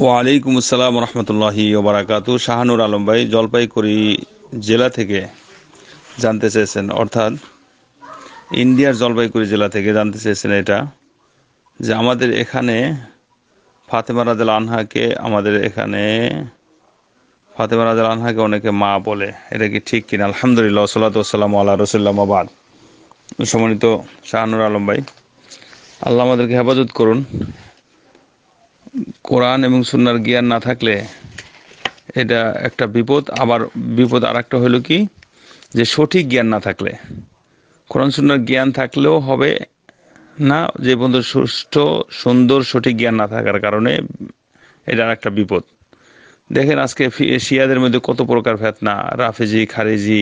ওয়ালাইকুম আসসালাম রহমতুল্লাহি ওবরাকাত শাহানুর আলম ভাই জলপাইগুড়ি জেলা থেকে জানতে চেয়েছেন অর্থাৎ ইন্ডিয়ার জলপাইগুড়ি জেলা থেকে জানতে চেয়েছেন এটা যে আমাদের এখানে ফাতেমা রাজাল আনহাকে আমাদের এখানে ফাতেমা রাজাল আনহাকে অনেকে মা বলে এটা কি ঠিক কিনা আলহামদুলিল্লাহ সাল্লাম আল্লাহ রসুল্লামাবাদ সম্মানিত শাহানুর আলম ভাই আল্লাহ আমাদেরকে হেফাজত করুন কোরআন এবং সুনার জ্ঞান না থাকলে এটা একটা বিপদ আবার বিপদ আর একটা হলো কি যে সঠিক জ্ঞান না থাকলে কোরআন সুনার জ্ঞান থাকলেও হবে না যে বন্ধু সুষ্ঠু সুন্দর সঠিক জ্ঞান না থাকার কারণে এটা আর একটা বিপদ দেখেন আজকে শিয়াদের মধ্যে কত প্রকার ফেতনা রাফেজি খারেজি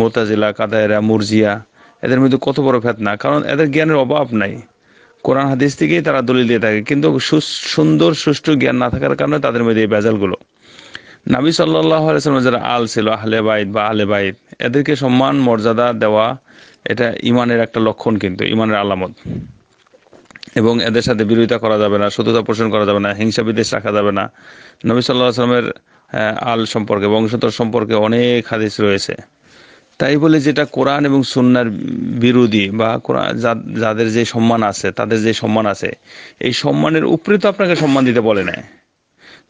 মোতাজিলা কাদায়রা মুরজিয়া এদের মধ্যে কত বড় ফেতনা কারণ এদের জ্ঞানের অভাব নাই কোরআন হাদিস থেকেই তারা দলিল দিয়ে থাকে কিন্তু সুন্দর সুষ্ঠু জ্ঞান না থাকার কারণে তাদের মধ্যে এই ভেজালগুলো নাবি সাল্লাম যারা আল ছিল আহলে বাইদ বা আহলে বাইদ এদেরকে সম্মান মর্যাদা দেওয়া এটা ইমানের একটা লক্ষণ কিন্তু ইমানের আলামত এবং এদের সাথে বিরোধিতা করা যাবে না শত্রুতা পোষণ করা যাবে না হিংসা বিদেশ রাখা যাবে না নবী সাল্লাহ আসলামের আল সম্পর্কে বংশধর সম্পর্কে অনেক হাদিস রয়েছে তাই বলে যেটা কোরআন এবং সন্ন্যার বিরোধী বা কোরআন যাদের যে সম্মান আছে তাদের যে সম্মান আছে এই সম্মানের উপরে তো আপনাকে সম্মান দিতে বলে না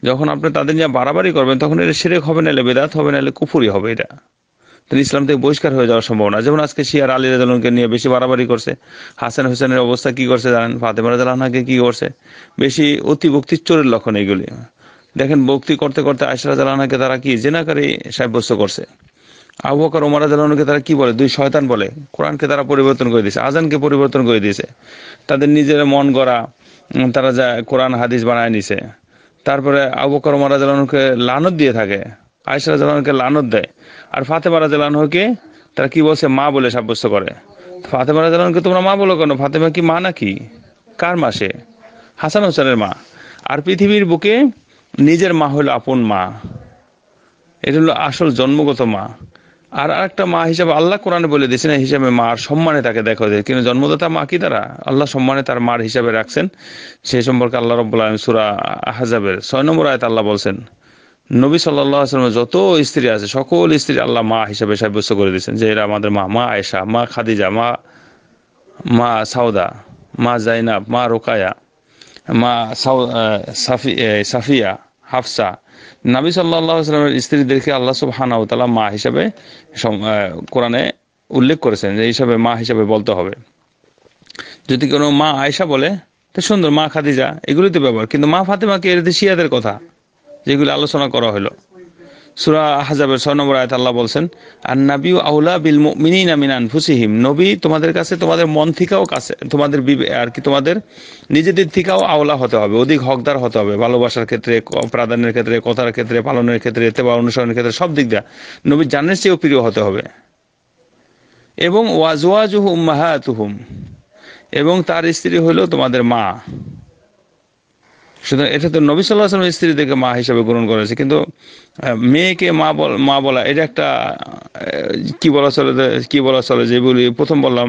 যখন আপনি তাদের নিয়ে বাড়াবাড়ি করবেন তখন এটা সেরেক হবে না এলে বেদাত হবে না এলে কুফুরি হবে এটা তাহলে ইসলাম থেকে বহিষ্কার হয়ে যাওয়ার সম্ভাবনা যেমন আজকে শিয়ার আলী রাজনকে নিয়ে বেশি বাড়াবাড়ি করছে হাসান হোসেনের অবস্থা কি করছে জানেন ফাতেমা রাজাকে কি করছে বেশি অতি চোরের লক্ষণ এগুলি দেখেন ভক্তি করতে করতে আয়সা রাজাকে তারা কি জেনাকারী সাব্যস্ত করছে আবু বকর ওমর আদালকে তারা কি বলে দুই শয়তান বলে কোরআনকে তারা পরিবর্তন করে দিয়েছে আজানকে পরিবর্তন করে দিয়েছে তাদের নিজের মন গড়া তারা যা কোরআন হাদিস বানায় নিছে তারপরে আবু বকর ওমর লানত দিয়ে থাকে আয়সা রাজালকে লানত দেয় আর ফাতেমা রাজালকে তারা কি বলছে মা বলে সাব্যস্ত করে ফাতেমা রাজালকে তোমরা মা বলো কেন ফাতেমা কি মা নাকি কার মাসে হাসান হোসেনের মা আর পৃথিবীর বুকে নিজের মা হইল আপন মা এটা হলো আসল জন্মগত মা আর আরেকটা মা হিসাবে আল্লাহ কোরআনে বলে দিয়েছেন হিসাবে মার সম্মানে তাকে দেখা যায় কিন্তু জন্মদাতা মা কি তারা আল্লাহ সম্মানে তার মার হিসাবে রাখছেন সেই সম্পর্কে আল্লাহ রব্লা সুরা আহাজাবের ছয় নম্বর আয়ত আল্লাহ বলছেন নবী সাল্লাহ আসলামের যত স্ত্রী আছে সকল স্ত্রী আল্লাহ মা হিসাবে সাব্যস্ত করে দিয়েছেন যে এরা আমাদের মা মা আয়েশা মা খাদিজা মা মা সাউদা মা জাইনাব মা রোকায়া মা সাফি সাফিয়া হাফসা নাবি সাল্লাহামের স্ত্রীদেরকে আল্লাহ সব হানাউতালা মা হিসাবে কোরআনে উল্লেখ করেছেন যে হিসাবে মা হিসাবে বলতে হবে যদি কোনো মা আয়সা বলে তো সুন্দর মা খাদিজা এগুলিতে ব্যবহার কিন্তু মা ফাতেমাকে এর শিয়াদের কথা যেগুলো আলোচনা করা হলো সুরা হাজাবের ছয় নম্বর আয়ত আল্লাহ বলছেন আর নাবি আউলা বিল মিনিন আমিন আনফুসিহিম নবী তোমাদের কাছে তোমাদের মন থিকাও কাছে তোমাদের আর কি তোমাদের নিজেদের থিকাও আওলা হতে হবে অধিক হকদার হতে হবে ভালোবাসার ক্ষেত্রে প্রাধান্যের ক্ষেত্রে কথার ক্ষেত্রে পালনের ক্ষেত্রে বা অনুসরণের ক্ষেত্রে সব দিক দিয়ে নবী জানের চেয়েও প্রিয় হতে হবে এবং ওয়াজওয়াজুহুম মাহাতুহুম এবং তার স্ত্রী হলো তোমাদের মা সুতরাং এটা তো নবী সাল্লাহ আসলামের থেকে মা হিসাবে গ্রহণ করেছে কিন্তু মেয়েকে মা মা বলা এটা একটা কি বলা চলে কি বলা চলে যেগুলি প্রথম বললাম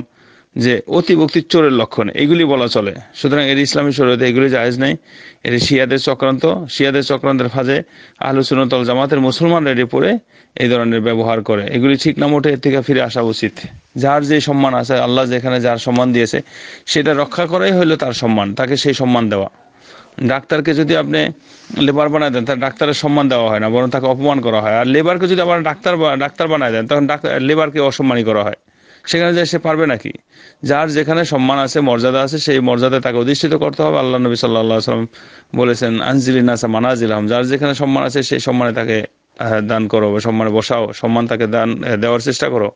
যে অতিভক্তির চোরের লক্ষণ এগুলি বলা চলে সুতরাং এর ইসলামী শরীয়তে এগুলি জাহেজ নেই এর শিয়াদের চক্রান্ত শিয়াদের চক্রান্তের ফাঁজে আহলুসুনতল জামাতের মুসলমানরা এটি পড়ে এই ধরনের ব্যবহার করে এগুলি ঠিক না মোটে এর থেকে ফিরে আসা উচিত যার যে সম্মান আছে আল্লাহ যেখানে যার সম্মান দিয়েছে সেটা রক্ষা করাই হলো তার সম্মান তাকে সেই সম্মান দেওয়া ডাক্তারকে যদি আপনি লেবার বানায় দেন তাহলে ডাক্তারের সম্মান দেওয়া হয় না বরং তাকে অপমান করা হয় আর লেবারকে যদি আবার ডাক্তার ডাক্তার বানায় দেন তখন ডাক্তার লেবারকে অসম্মানই করা হয় সেখানে যে সে পারবে নাকি যার যেখানে সম্মান আছে মর্যাদা আছে সেই মর্যাদায় তাকে অধিষ্ঠিত করতে হবে আল্লাহ নবী সাল্লাহ সাল্লাম বলেছেন আনজিলিনাসা মানাজিলাম যার যেখানে সম্মান আছে সেই সম্মানে তাকে দান করো সম্মানে বসাও সম্মান তাকে দান দেওয়ার চেষ্টা করো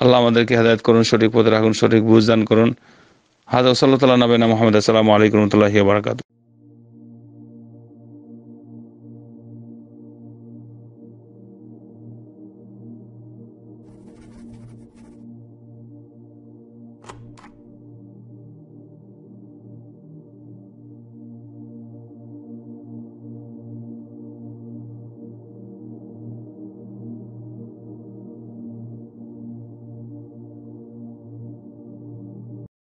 আল্লাহ আমাদেরকে হেদায়ত করুন সঠিক পথে রাখুন সঠিক বুঝ দান করুন হাজা সাল্লাহ নবীনা মোহাম্মদ আসসালামু আলাইকুম রহমতুল্লাহি বারাকাতু